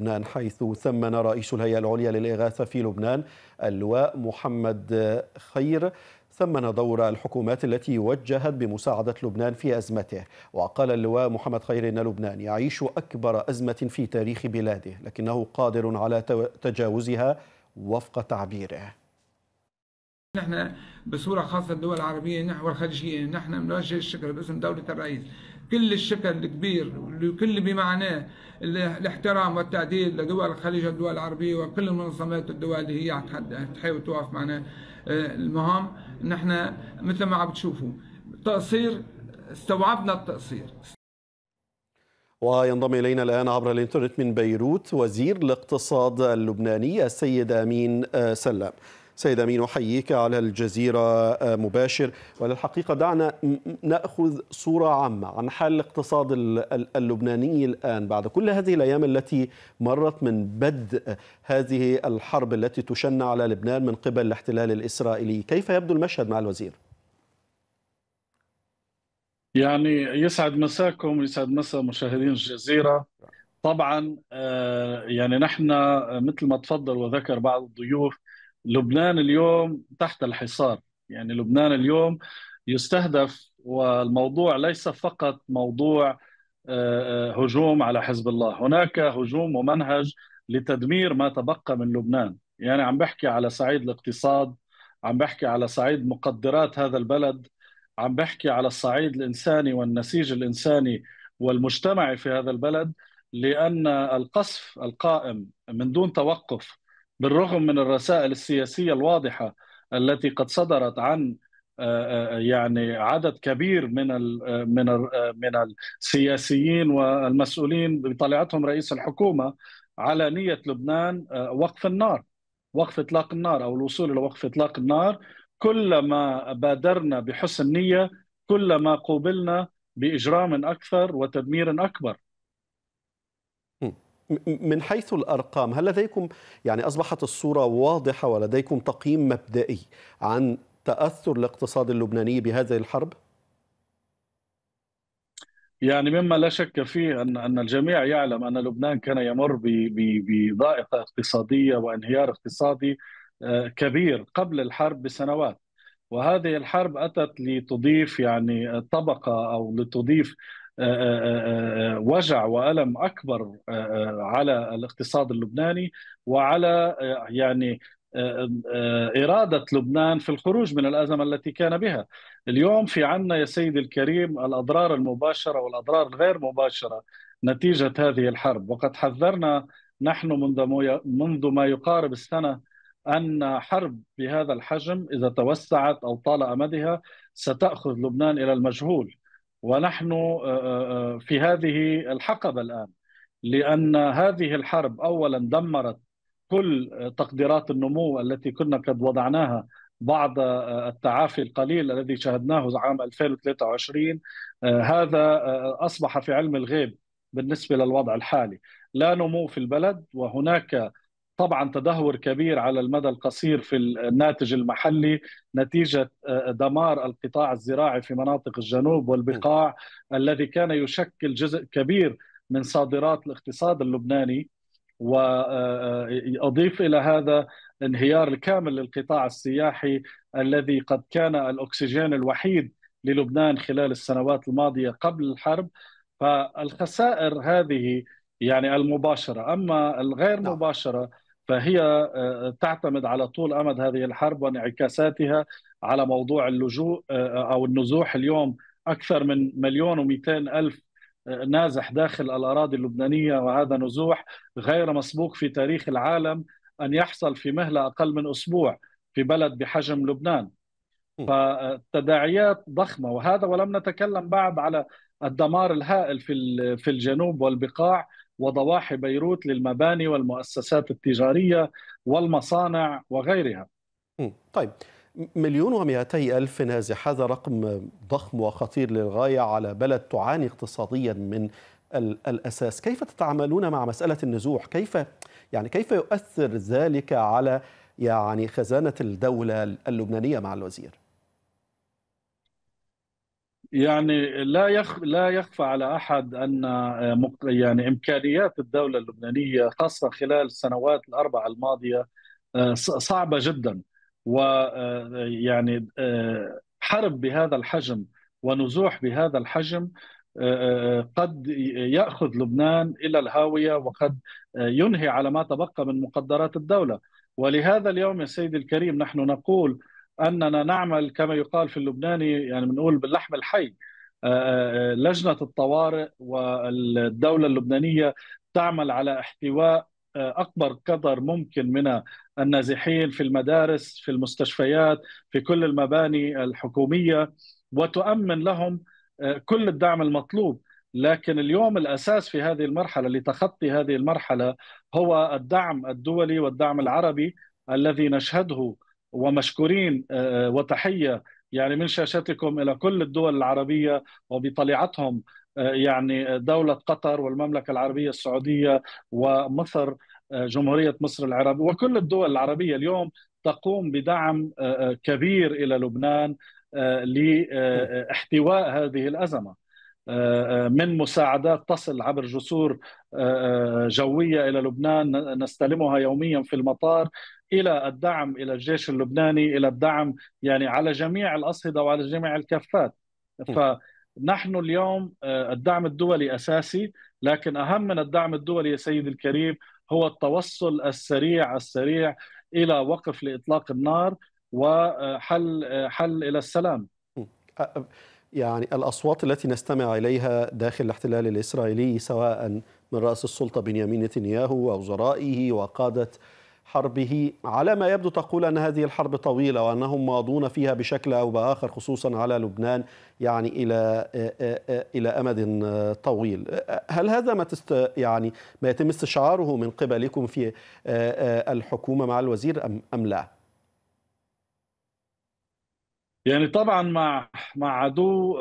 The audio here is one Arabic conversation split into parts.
لبنان حيث ثمن رئيس الهيئة العليا للإغاثة في لبنان اللواء محمد خير ثمن دور الحكومات التي وجهت بمساعدة لبنان في أزمته وقال اللواء محمد خير أن لبنان يعيش أكبر أزمة في تاريخ بلاده لكنه قادر على تجاوزها وفق تعبيره نحن بصورة خاصة الدول العربية نحو الخارجية نحن نوجه الشكر باسم دولة الرئيس كل الشكل الكبير وكل بمعناه الاحترام والتعديل لدول الخليج والدول العربية وكل المنظمات الدولية هي تحاول توقف معنا آه، المهم نحن مثل ما عم تشوفوا تقصير استوعبنا التقصير وينضم إلينا الآن عبر الإنترنت من بيروت وزير الاقتصاد اللبناني السيد أمين آه، سلام سيد أمين أحييك على الجزيرة آه، مباشر وللحقيقة دعنا نأخذ صورة عامة عن حال الاقتصاد اللبناني الآن بعد كل هذه الأيام التي مرت من بدء هذه الحرب التي تشن على لبنان من قبل الاحتلال الإسرائيلي كيف يبدو المشهد مع الوزير؟ يعني يسعد مساكم يسعد مسا مشاهدين الجزيرة طبعا آه، يعني نحن مثل ما تفضل وذكر بعض الضيوف لبنان اليوم تحت الحصار يعني لبنان اليوم يستهدف والموضوع ليس فقط موضوع آه، آه، هجوم على حزب الله هناك هجوم ممنهج لتدمير ما تبقى من لبنان يعني عم بحكي على صعيد الاقتصاد عم بحكي على صعيد مقدرات هذا البلد عم بحكي على الصعيد الإنساني والنسيج الإنساني والمجتمعي في هذا البلد لأن القصف القائم من دون توقف بالرغم من الرسائل السياسية الواضحة التي قد صدرت عن آه، آه، يعني عدد كبير من ال آه، من ال من السياسيين والمسؤولين بطلعتهم رئيس الحكومه على نيه لبنان وقف النار وقف اطلاق النار او الوصول الى وقف اطلاق النار كلما بادرنا بحسن نيه كلما قوبلنا باجرام اكثر وتدمير اكبر من حيث الارقام هل لديكم يعني اصبحت الصوره واضحه ولديكم تقييم مبدئي عن تاثر الاقتصاد اللبناني بهذه الحرب؟ يعني مما لا شك فيه ان ان الجميع يعلم ان لبنان كان يمر بضائقه اقتصاديه وانهيار اقتصادي آه، كبير قبل الحرب بسنوات وهذه الحرب أتت لتضيف يعني طبقة أو لتضيف آه، آه، آه، وجع والم اكبر على الاقتصاد اللبناني وعلى يعني اراده لبنان في الخروج من الازمه التي كان بها. اليوم في عنا يا سيدي الكريم الاضرار المباشره والاضرار الغير مباشره نتيجه هذه الحرب وقد حذرنا نحن منذ منذ ما يقارب السنه أن حرب بهذا الحجم إذا توسعت أو طال أمدها ستأخذ لبنان إلى المجهول ونحن آه، آه، آه، في هذه الحقبة الآن لأن هذه الحرب أولا دمرت كل تقديرات النمو التي كنا قد وضعناها بعد التعافي القليل الذي شهدناه عام 2023 هذا أصبح في علم الغيب بالنسبة للوضع الحالي لا نمو في البلد وهناك طبعا تدهور كبير على المدى القصير في الناتج المحلي نتيجه آه، دمار القطاع الزراعي في مناطق الجنوب والبقاع الذي كان يشكل جزء كبير من صادرات الاقتصاد اللبناني واضيف آه، آه، الى هذا انهيار الكامل للقطاع السياحي الذي قد كان الاكسجين الوحيد للبنان خلال السنوات الماضيه قبل الحرب فالخسائر هذه يعني المباشره اما الغير نعم. مباشره فهي آه، آه، تعتمد على طول امد هذه الحرب وانعكاساتها على موضوع اللجوء آه، او النزوح اليوم اكثر من مليون و200 الف نازح داخل الاراضي اللبنانيه وهذا نزوح غير مسبوق في تاريخ العالم ان يحصل في مهله اقل من اسبوع في بلد بحجم لبنان فتداعيات ضخمه وهذا ولم نتكلم بعد على الدمار الهائل في في الجنوب والبقاع وضواحي بيروت للمباني والمؤسسات التجارية والمصانع وغيرها طيب مليون ومئتي ألف نازح هذا رقم ضخم وخطير للغاية على بلد تعاني اقتصاديا من الأساس كيف تتعاملون مع مسألة النزوح كيف يعني كيف يؤثر ذلك على يعني خزانة الدولة اللبنانية مع الوزير يعني لا يخ لا يخفى على احد ان آه، يعني امكانيات الدوله اللبنانيه خاصه خلال السنوات الاربعه الماضيه آه، صعبه جدا و آه، يعني حرب بهذا الحجم ونزوح بهذا الحجم قد ياخذ لبنان الى الهاويه وقد ينهي على ما تبقى من مقدرات الدوله ولهذا اليوم يا سيدي الكريم نحن نقول اننا نعمل كما يقال في اللبناني يعني بنقول باللحم الحي آه، آه، لجنه الطوارئ والدوله اللبنانيه تعمل على احتواء آه، اكبر قدر ممكن من النازحين في المدارس في المستشفيات في كل المباني الحكوميه وتؤمن لهم كل الدعم المطلوب لكن اليوم الاساس في هذه المرحله لتخطي هذه المرحله هو الدعم الدولي والدعم العربي الذي نشهده ومشكورين آه، وتحيه يعني من شاشتكم الى كل الدول العربيه وبطليعتهم آه، يعني دوله قطر والمملكه العربيه السعوديه ومصر آه، جمهوريه مصر العربيه وكل الدول العربيه اليوم تقوم بدعم كبير الى لبنان لاحتواء هذه الازمه من مساعدات تصل عبر جسور جويه الى لبنان نستلمها يوميا في المطار الى الدعم الى الجيش اللبناني الى الدعم يعني على جميع الاصعده وعلى جميع الكفات فنحن اليوم آه، الدعم الدولي اساسي لكن اهم من الدعم الدولي يا سيدي الكريم هو التوصل السريع السريع الى وقف لاطلاق النار وحل آه، آه، حل الى السلام يعني الاصوات التي نستمع اليها داخل الاحتلال الاسرائيلي سواء من راس السلطه بنيامين نتنياهو ووزرائه وقاده حربه على ما يبدو تقول أن هذه الحرب طويلة وأنهم ماضون فيها بشكل أو بآخر خصوصا على لبنان يعني إلى آه، آه، آه، إلى أمد طويل هل هذا ما تست يعني ما يتم استشعاره من قبلكم في الحكومة مع الوزير أم أم لا؟ يعني طبعا مع مع عدو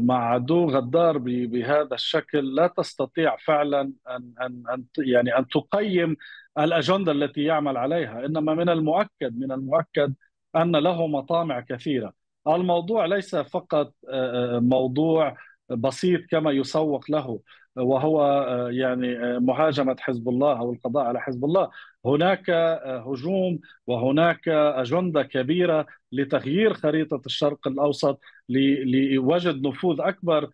مع عدو غدار بهذا الشكل لا تستطيع فعلا ان ان يعني ان تقيم الأجندة التي يعمل عليها إنما من المؤكد من المؤكد أن له مطامع كثيرة الموضوع ليس فقط آه، آه، موضوع بسيط كما يسوق له وهو آه، يعني مهاجمة حزب الله أو القضاء على حزب الله هناك هجوم وهناك أجندة كبيرة لتغيير خريطة الشرق الأوسط لوجد نفوذ أكبر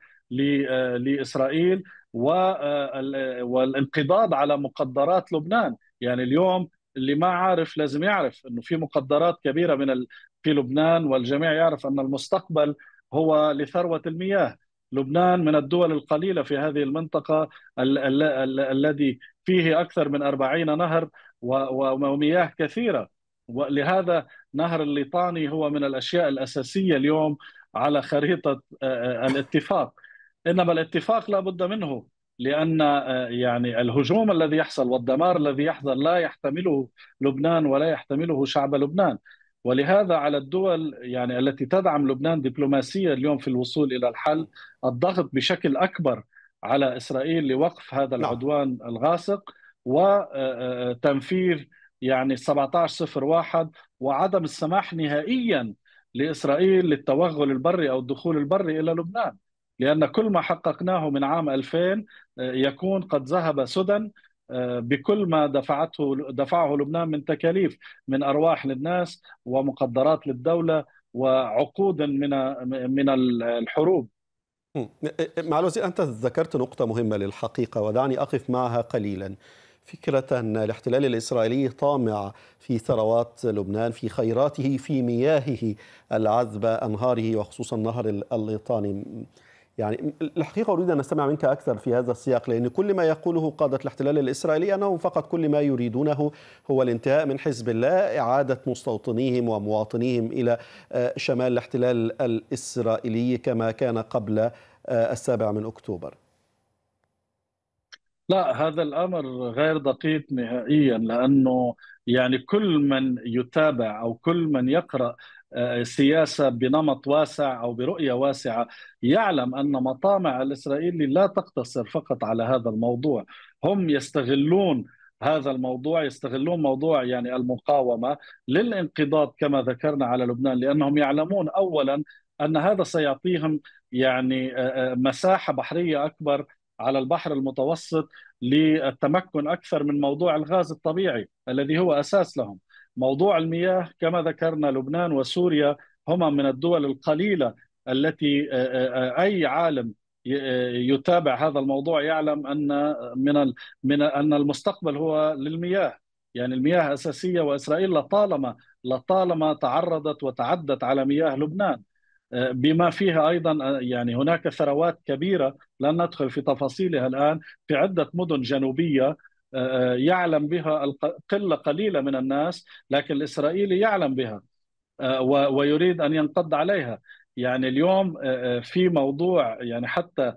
لإسرائيل والانقضاض على مقدرات لبنان يعني اليوم اللي ما عارف لازم يعرف انه في مقدرات كبيره من ال... في لبنان والجميع يعرف ان المستقبل هو لثروه المياه لبنان من الدول القليله في هذه المنطقه ال... ال... ال... الذي فيه اكثر من 40 نهر و... ومياه كثيره ولهذا نهر الليطاني هو من الاشياء الاساسيه اليوم على خريطه آه، آه، الاتفاق انما الاتفاق لا بد منه لان آه، يعني الهجوم الذي يحصل والدمار الذي يحصل لا يحتمله لبنان ولا يحتمله شعب لبنان ولهذا على الدول يعني التي تدعم لبنان دبلوماسيا اليوم في الوصول الى الحل الضغط بشكل اكبر على اسرائيل لوقف هذا نعم. العدوان الغاسق وتنفيذ آه، آه، يعني 1701 وعدم السماح نهائيا لاسرائيل للتوغل البري او الدخول البري الى لبنان لأن كل ما حققناه من عام 2000 آه، يكون قد ذهب سدى آه، بكل ما دفعته دفعه لبنان من تكاليف من ارواح للناس ومقدرات للدوله وعقود من من الحروب مع الوزير انت ذكرت نقطه مهمه للحقيقه ودعني اقف معها قليلا فكرة أن الاحتلال الإسرائيلي طامع في ثروات لبنان في خيراته في مياهه العذبة أنهاره وخصوصا نهر الليطاني يعني الحقيقة أريد أن أستمع منك أكثر في هذا السياق لأن كل ما يقوله قادة الاحتلال الإسرائيلي أنهم فقط كل ما يريدونه هو الانتهاء من حزب الله إعادة مستوطنيهم ومواطنيهم إلى آه، شمال الاحتلال الإسرائيلي كما كان قبل آه، السابع من أكتوبر لا هذا الامر غير دقيق نهائيا لانه يعني كل من يتابع او كل من يقرا آه، سياسه بنمط واسع او برؤيه واسعه يعلم ان مطامع الاسرائيلي لا تقتصر فقط على هذا الموضوع هم يستغلون هذا الموضوع يستغلون موضوع يعني المقاومه للانقضاض كما ذكرنا على لبنان لانهم يعلمون اولا ان هذا سيعطيهم يعني آه، آه، مساحه بحريه اكبر على البحر المتوسط للتمكن اكثر من موضوع الغاز الطبيعي الذي هو اساس لهم. موضوع المياه كما ذكرنا لبنان وسوريا هما من الدول القليله التي آه، آه، آه، اي عالم يتابع هذا الموضوع يعلم ان من من ان المستقبل هو للمياه يعني المياه اساسيه واسرائيل لطالما لطالما تعرضت وتعدت على مياه لبنان بما فيها ايضا آه، يعني هناك ثروات كبيره لن ندخل في تفاصيلها الان في عده مدن جنوبيه آه، آه، يعلم بها قله قليله من الناس لكن الاسرائيلي يعلم بها ويريد ان ينقض عليها يعني اليوم في موضوع يعني حتى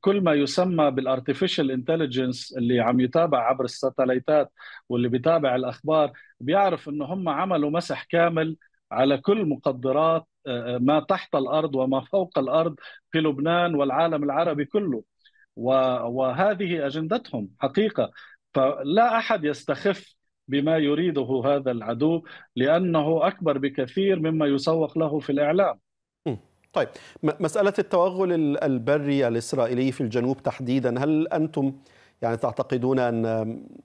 كل ما يسمى بالارتفيشال انتليجنس اللي عم يتابع عبر الساتلايتات واللي بيتابع الاخبار بيعرف انه هم عملوا مسح كامل على كل مقدرات آه، آه، ما تحت الارض وما فوق الارض في لبنان والعالم العربي كله وهذه اجندتهم حقيقه فلا احد يستخف بما يريده هذا العدو لانه اكبر بكثير مما يسوق له في الاعلام طيب مساله التوغل البري الاسرائيلي في الجنوب تحديدا هل انتم يعني تعتقدون ان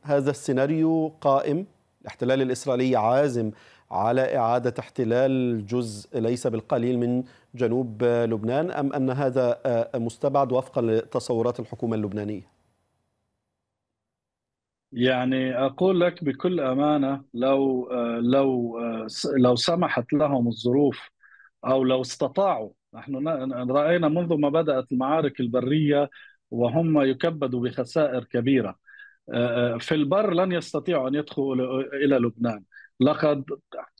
هذا السيناريو قائم الاحتلال الاسرائيلي عازم على إعادة احتلال جزء ليس بالقليل من جنوب لبنان أم أن هذا مستبعد وفقا لتصورات الحكومة اللبنانية؟ يعني اقول لك بكل امانه لو لو لو سمحت لهم الظروف او لو استطاعوا نحن راينا منذ ما بدات المعارك البريه وهم يكبدوا بخسائر كبيره في البر لن يستطيعوا ان يدخلوا الى لبنان لقد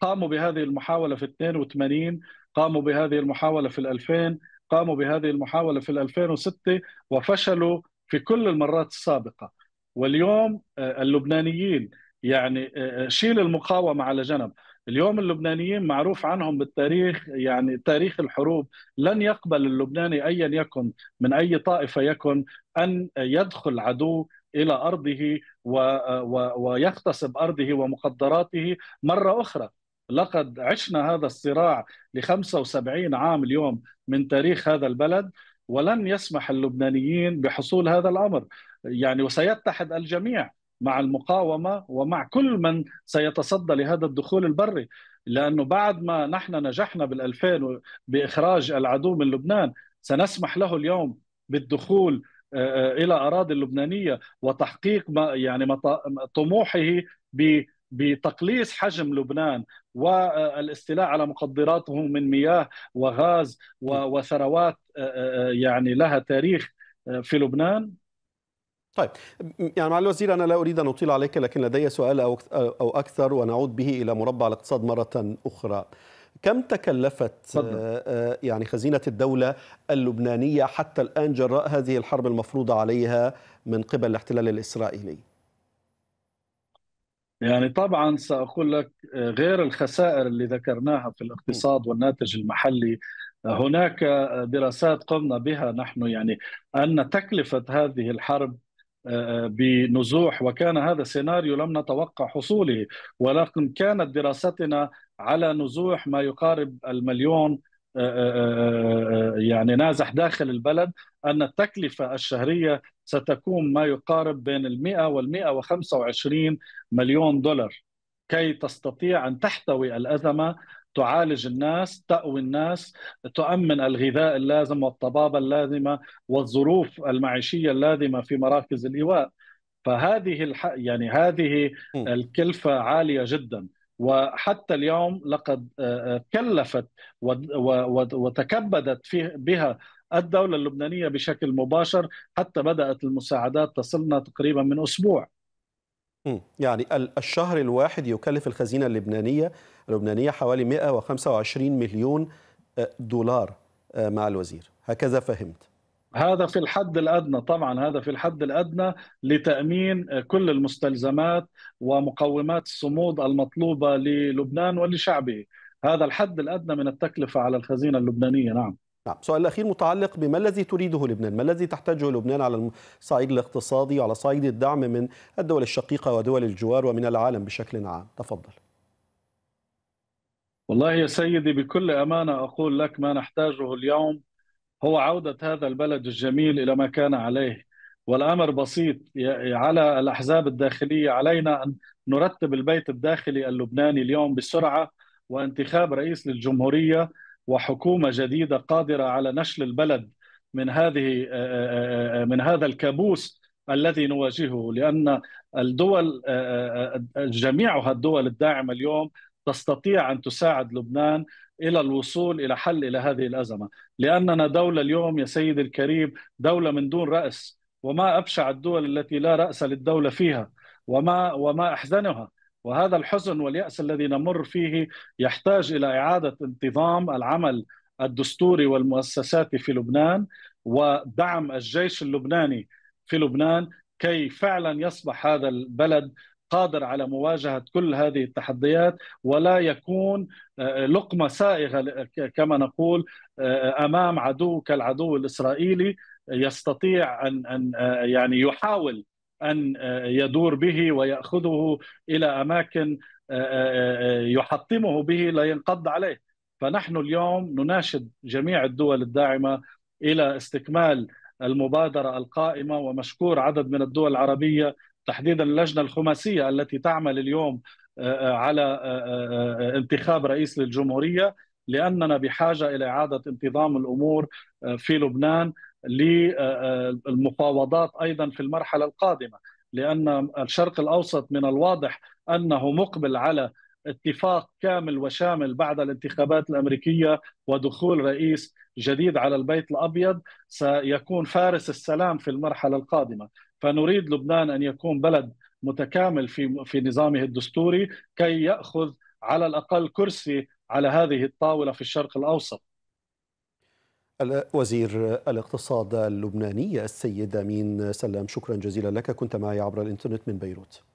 قاموا بهذه المحاولة في 82 قاموا بهذه المحاولة في 2000 قاموا بهذه المحاولة في 2006 وفشلوا في كل المرات السابقة واليوم آه، اللبنانيين يعني آه، آه، شيل المقاومة على جنب اليوم اللبنانيين معروف عنهم بالتاريخ يعني تاريخ الحروب لن يقبل اللبناني ايا يكن من اي طائفه يكن ان يدخل عدو الى ارضه و... و... ويغتصب ارضه ومقدراته مره اخرى لقد عشنا هذا الصراع ل 75 عام اليوم من تاريخ هذا البلد ولن يسمح اللبنانيين بحصول هذا الامر يعني وسيتحد الجميع مع المقاومه ومع كل من سيتصدى لهذا الدخول البري لانه بعد ما نحن نجحنا بال2000 باخراج العدو من لبنان سنسمح له اليوم بالدخول آه، الى اراضي اللبنانيه وتحقيق ما يعني طموحه بتقليص حجم لبنان والاستيلاء على مقدراته من مياه وغاز وثروات آه، آه، يعني لها تاريخ في لبنان طيب يعني مع الوزير أنا لا أريد أن أطيل عليك لكن لدي سؤال أو أكثر ونعود به إلى مربع الاقتصاد مرة أخرى كم تكلفت فضل. آه، آه، يعني خزينة الدولة اللبنانية حتى الآن جراء هذه الحرب المفروضة عليها من قبل الاحتلال الإسرائيلي يعني طبعا سأقول لك آه، غير الخسائر اللي ذكرناها في الاقتصاد والناتج المحلي هناك دراسات قمنا بها نحن يعني أن تكلفة هذه الحرب بنزوح وكان هذا سيناريو لم نتوقع حصوله ولكن كانت دراستنا على نزوح ما يقارب المليون آه، آه، آه، يعني نازح داخل البلد أن التكلفة الشهرية ستكون ما يقارب بين المئة والمئة وخمسة 125 مليون دولار كي تستطيع ان تحتوي الازمه تعالج الناس تأوي الناس تؤمن الغذاء اللازم والطبابة اللازمة والظروف المعيشية اللازمة في مراكز الإيواء فهذه الح... يعني هذه الكلفة عالية جدا وحتى اليوم لقد آه، آه، كلفت وتكبدت فيه بها الدولة اللبنانية بشكل مباشر حتى بدأت المساعدات تصلنا تقريبا من أسبوع يعني الشهر الواحد يكلف الخزينه اللبنانيه اللبنانيه حوالي 125 مليون آه، دولار آه، مع الوزير هكذا فهمت هذا في الحد الادنى طبعا هذا في الحد الادنى لتامين آه، كل المستلزمات ومقومات الصمود المطلوبه للبنان ولشعبه هذا الحد الادنى من التكلفه على الخزينه اللبنانيه نعم نعم السؤال الأخير متعلق بما الذي تريده لبنان ما الذي تحتاجه لبنان على الصعيد الاقتصادي وعلى صعيد الدعم من الدول الشقيقة ودول الجوار ومن العالم بشكل عام تفضل والله يا سيدي بكل أمانة أقول لك ما نحتاجه اليوم هو عودة هذا البلد الجميل إلى ما كان عليه والأمر بسيط على الأحزاب الداخلية علينا أن نرتب البيت الداخلي اللبناني اليوم بسرعة وانتخاب رئيس للجمهورية وحكومه جديده قادره على نشل البلد من هذه آه، آه، آه، من هذا الكابوس الذي نواجهه لان الدول جميعها الدول الداعمه اليوم تستطيع ان تساعد لبنان الى الوصول الى حل الى هذه الازمه، لاننا دوله اليوم يا سيدي الكريم دوله من دون راس، وما ابشع الدول التي لا راس للدوله فيها، وما وما احزنها وهذا الحزن واليأس الذي نمر فيه يحتاج إلى إعادة انتظام العمل الدستوري والمؤسساتي في لبنان ودعم الجيش اللبناني في لبنان كي فعلا يصبح هذا البلد قادر على مواجهة كل هذه التحديات ولا يكون آه، لقمة سائغة كما نقول آه، أمام عدو كالعدو الإسرائيلي يستطيع أن أن آه، يعني يحاول ان آه، يدور به وياخذه الى اماكن آه، آه، يحطمه به لينقض عليه فنحن اليوم نناشد جميع الدول الداعمه الى استكمال المبادره القائمه ومشكور عدد من الدول العربيه تحديدا اللجنه الخماسيه التي تعمل اليوم على انتخاب رئيس للجمهوريه لاننا بحاجه الى اعاده انتظام الامور في لبنان للمفاوضات ايضا في المرحله القادمه لان الشرق الاوسط من الواضح انه مقبل على اتفاق كامل وشامل بعد الانتخابات الامريكيه ودخول رئيس جديد على البيت الابيض سيكون فارس السلام في المرحله القادمه فنريد لبنان ان يكون بلد متكامل في في نظامه الدستوري كي ياخذ على الاقل كرسي على هذه الطاوله في الشرق الاوسط وزير الاقتصاد اللبناني السيد امين سلام شكرا جزيلا لك كنت معي عبر الانترنت من بيروت